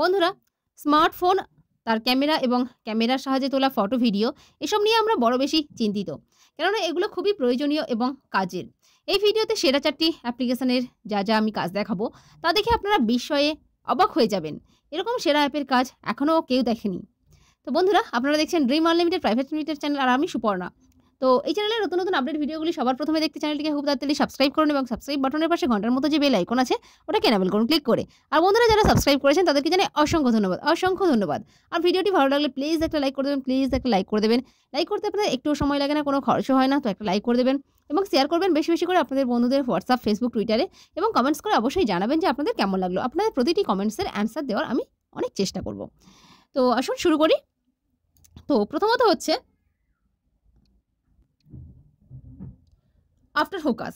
বন্ধুরা স্মার্টফোন তার ক্যামেরা এবং ক্যামেরার সাহায্যে তোলা ফটো ভিডিও এসব নিয়ে আমরা বড় বেশি চিন্তিত কেননা এগুলো খুবই প্রয়োজনীয় এবং কাজের এই ভিডিওতে সেরা চারটি অ্যাপ্লিকেশানের যা যা আমি কাজ দেখাবো তা দেখে আপনারা বিস্ময়ে অবাক হয়ে যাবেন এরকম সেরা অ্যাপের কাজ এখনও কেউ দেখেনি তো বন্ধুরা আপনারা দেখছেন dream unlimited private limited channel আর আমি সুপর্ণা তো এই চ্যানেলের নতুন নতুন আপডেট ভিডিওগুলি সবার প্রথমে দেখতে চ্যানেলটিকে খুব তাড়াতাড়ি সাবস্ক্রাইব করুন এবং সাবস্ক্রাইব বাটনের পাশে ঘন্টার মতো যে বেল আইকন আছে ওটাকে এনাবেল করুন ক্লিক করে আর বন্ধুরা যারা সাবস্ক্রাইব করেছেন তাদেরকে জানে অসংখ্য ধন্যবাদ অসংখ্য ধন্যবাদ আর ভিডিওটি ভালো লাগলে প্লিজ একটা লাইক করে দেবেন প্লিজ একটা লাইক করে দেবেন লাইক করতে আপনাদের একটু সময় লাগে না কোনো খরচ হয় না তো একটা লাইক করে দেবেন এবং শেয়ার করবেন বেশি বেশি করে আপনাদের বন্ধুদের হোয়াটসঅ্যাপ ফেসবুক টুইটারে এবং কমেন্টস করে অবশ্যই জানাবেন যে আপনাদের কেমন লাগলো আপনাদের প্রতিটি কমেন্টসের অ্যান্সার দেওয়ার আমি অনেক চেষ্টা করব তো আসুন শুরু করি তো প্রথমত হচ্ছে আফটার ফোকাস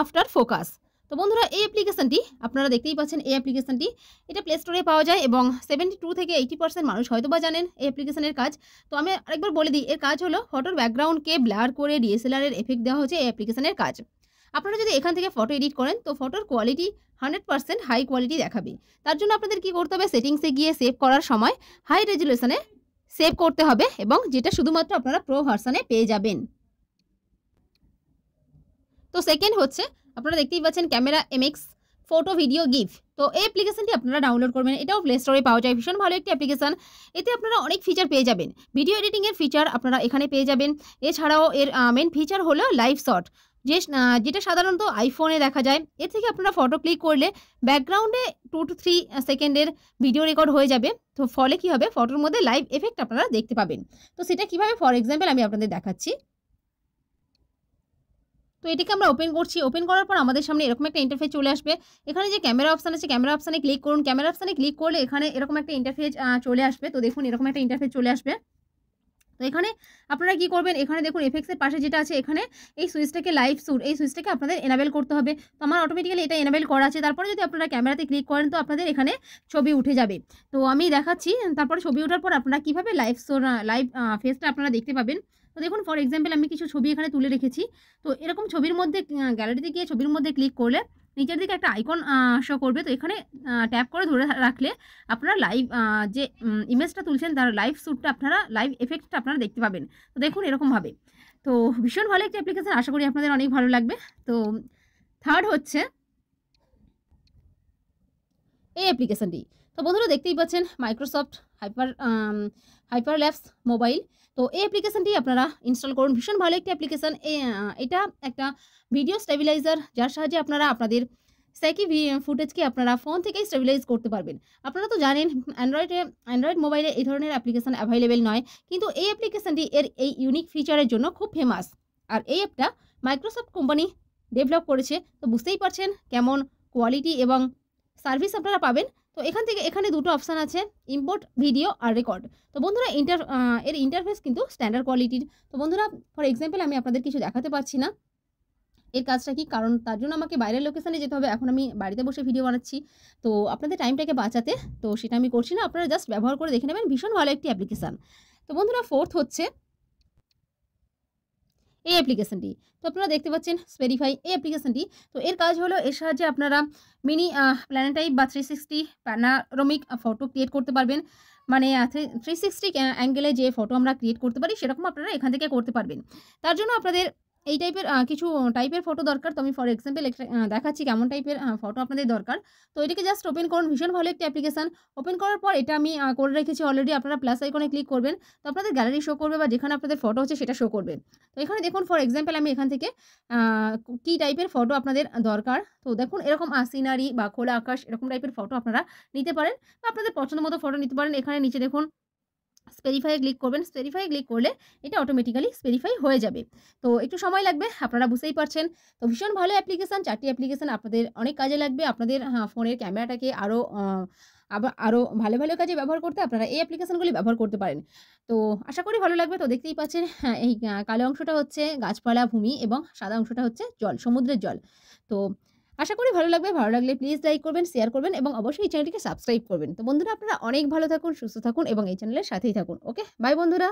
আফটার ফোকাস তো বন্ধুরা এই অ্যাপ্লিকেশানটি আপনারা দেখতেই পাচ্ছেন এই অ্যাপ্লিকেশানটি এটা প্লে স্টোরে পাওয়া যায় এবং সেভেন্টি টু থেকে এইটি পার্সেন্ট মানুষ হয়তো বা জানেন এই অ্যাপ্লিকেশানের কাজ তো আমি আরেকবার বলে দিই এর কাজ হলো ফটোর ব্যাকগ্রাউন্ডকে ব্লার করে ডিএসএলআরের এফেক্ট দেওয়া হচ্ছে এই অ্যাপ্লিকেশানের কাজ আপনারা যদি এখান থেকে ফটো এডিট করেন তো ফটোর quality hundred percent high quality দেখাবে তার জন্য আপনাদের কী করতে হবে সেটিংসে গিয়ে সেভ করার সময় হাই রেজুলেশনে সেভ করতে হবে এবং যেটা শুধুমাত্র আপনারা প্রো ভার্সানে পেয়ে যাবেন তো সেকেন্ড হচ্ছে আপনারা দেখতেই পাচ্ছেন camera MX photo video GIF তো এই অ্যাপ্লিকেশানটি আপনারা ডাউনলোড করবেন এটাও প্লে স্টোরে পাওয়া যায় ভীষণ ভালো একটি অ্যাপ্লিকেশান এতে আপনারা অনেক ফিচার পেয়ে যাবেন ভিডিও এডিটিংয়ের ফিচার আপনারা এখানে পেয়ে যাবেন এছাড়াও এর মেন ফিচার হলো লাইভ শট যে যেটা সাধারণত আইফোনে দেখা যায় এ থেকে আপনারা ফটো ক্লিক করলে ব্যাকগ্রাউন্ডে টু টু থ্রি সেকেন্ডের ভিডিও রেকর্ড হয়ে যাবে তো ফলে কি হবে ফটোর মধ্যে লাইভ এফেক্ট আপনারা দেখতে পাবেন তো সেটা কিভাবে ফর এক্সাম্পল আমি আপনাদের দেখাচ্ছি তো এটিকে আমরা ওপেন করছি ওপেন করার পর আমাদের সামনে এরকম একটা ইন্টারফেস চলে আসবে এখানে যে ক্যামেরা অপশান আছে ক্যামেরা অপশানে ক্লিক করুন ক্যামেরা অপশানে ক্লিক করলে এখানে এরকম একটা ইন্টারফেস চলে আসবে তো দেখুন এরকম একটা ইন্টারফেস চলে আসবে তো এখানে আপনারা কী করবেন এখানে দেখুন এফেক্সের পাশে যেটা আছে এখানে এই সুইচটাকে লাইভ শ্যুট এই সুইচটাকে আপনাদের এনাবেল করতে হবে তো আমার অটোমেটিক্যালি এটা এনাবেল করা আছে তারপরে যদি আপনারা ক্যামেরাতে ক্লিক করেন তো আপনাদের এখানে ছবি উঠে যাবে তো আমি দেখাচ্ছি তারপরে ছবি ওঠার পর আপনারা কীভাবে লাইভ সোর লাইভ ফেসটা আপনারা দেখতে পাবেন দেখুন ফর এক্সাম্পল আমি কিছু ছবি এখানে তুলে রেখেছি তো এরকম ছবির মধ্যে গ্যালারিতে গিয়ে ছবির মধ্যে ক্লিক করলে নিচের দিকে একটা আইকন শো করবে তো এখানে ট্যাপ করে ধরে রাখলে আপনারা লাইভ যে ইমেজটা তুলছেন তার লাইভ স্যুটটা আপনারা লাইভ এফেক্টটা আপনারা দেখতে পাবেন তো দেখুন এরকমভাবে তো ভীষণ ভালো একটি অ্যাপ্লিকেশান আশা করি আপনাদের অনেক ভালো লাগবে তো থার্ড হচ্ছে এই অ্যাপ্লিকেশানটি তো বন্ধুরা দেখতেই পাচ্ছেন Microsoft hyper Hyperlapse mobile তো এই অ্যাপ্লিকেশানটি আপনারা ইনস্টল করুন ভীষণ ভালো একটি অ্যাপ্লিকেশান এটা একটা ভিডিও স্টেবিলাইজার যার সাহায্যে আপনারা আপনাদের সেকি ফুটেজকে আপনারা ফোন থেকেই স্টেবিলাইজ করতে পারবেন আপনারা তো জানেন অ্যান্ড্রয়েডে অ্যান্ড্রয়েড মোবাইলে এই ধরনের অ্যাপ্লিকেশান অ্যাভেলেবেল নয় কিন্তু এই অ্যাপ্লিকেশানটি এর এই ইউনিক ফিচারের জন্য খুব ফেমাস আর এই অ্যাপটা মাইক্রোসফট কোম্পানি ডেভেলপ করেছে তো বুঝতেই পারছেন কেমন কোয়ালিটি এবং সার্ভিস আপনারা পাবেন তো এখান থেকে এখানে দুটো অপশান আছে ইম্পোর্ট ভিডিও আর রেকর্ড তো বন্ধুরা ইন্টার এর ইন্টারফেস কিন্তু স্ট্যান্ডার্ড কোয়ালিটির তো বন্ধুরা ফর এক্সাম্পল আমি আপনাদের কিছু দেখাতে পারছি না এর কাজটা কি কারণ তার জন্য আমাকে বাইরের লোকেশানে যেতে হবে এখন আমি বাড়িতে বসে ভিডিও বানাচ্ছি তো আপনাদের টাইমটাকে বাঁচাতে তো সেটা আমি করছি না আপনারা জাস্ট ব্যবহার করে দেখে নেবেন ভীষণ ভালো একটি অ্যাপ্লিকেশান তো বন্ধুরা ফোর্থ হচ্ছে এই অ্যাপ্লিকেশানটি তো আপনারা দেখতে পাচ্ছেন স্পেরিফাই এই অ্যাপ্লিকেশানটি তো এর কাজ হলো এর সাহায্যে আপনারা মিনি প্ল্যানেটাইপ বা three sixty panoramic photo create করতে পারবেন মানে থ্রি সিক্সটি অ্যাঙ্গেলে যে ফটো আমরা ক্রিয়েট করতে পারি সেরকম আপনারা এখান থেকে করতে পারবেন তার জন্য আপনাদের এই টাইপের কিছু টাইপের ফটো দরকার তো আমি ফর এক্সাম্পল দেখাচ্ছি কেমন টাইপের ফটো আপনাদের দরকার তো এটাকে জাস্ট ওপেন করুন ভীষণ ভালো একটি অ্যাপ্লিকেশান ওপেন করার পর এটা আমি করে রেখেছি অলরেডি আপনারা প্লাস আইকনে ক্লিক করবেন তো আপনাদের গ্যালারি শো করবে বা যেখানে আপনাদের ফটো হচ্ছে সেটা শো করবে তো এখানে দেখুন ফর এক্সাম্পল আমি এখান থেকে কী টাইপের ফটো আপনাদের দরকার তো দেখুন এরকম সিনারি বা খোলা আকাশ এরকম টাইপের ফটো আপনারা নিতে পারেন বা আপনাদের পছন্দ মতো ফটো নিতে পারেন এখানে নিচে দেখুন স্পেরিফাই ক্লিক করবেন স্পেরিফাই ক্লিক করলে এটা অটোমেটিক্যালি স্পেরিফাই হয়ে যাবে তো একটু সময় লাগবে আপনারা বুঝতেই পারছেন তো ভীষণ ভালো অ্যাপ্লিকেশান চারটি অ্যাপ্লিকেশান আপনাদের অনেক কাজে লাগবে আপনাদের ফোনের ক্যামেরাটাকে আরও আবার আরও ভালো ভালো কাজে ব্যবহার করতে আপনারা এই অ্যাপ্লিকেশানগুলি ব্যবহার করতে পারেন তো আশা করি ভালো লাগবে তো দেখতেই পাচ্ছেন এই কালো অংশটা হচ্ছে গাছপালা ভূমি এবং সাদা অংশটা হচ্ছে জল সমুদ্রের জল তো আশা করি ভালো লাগবে ভালো লাগলে প্লিজ লাইক করবেন শেয়ার করবেন এবং অবশ্যই এই চ্যানেলটিকে সাবস্ক্রাইব করবেন তো বন্ধুরা আপনারা অনেক ভালো থাকুন সুস্থ থাকুন এবং এই চ্যানেলের সাথেই থাকুন ওকে বাই বন্ধুরা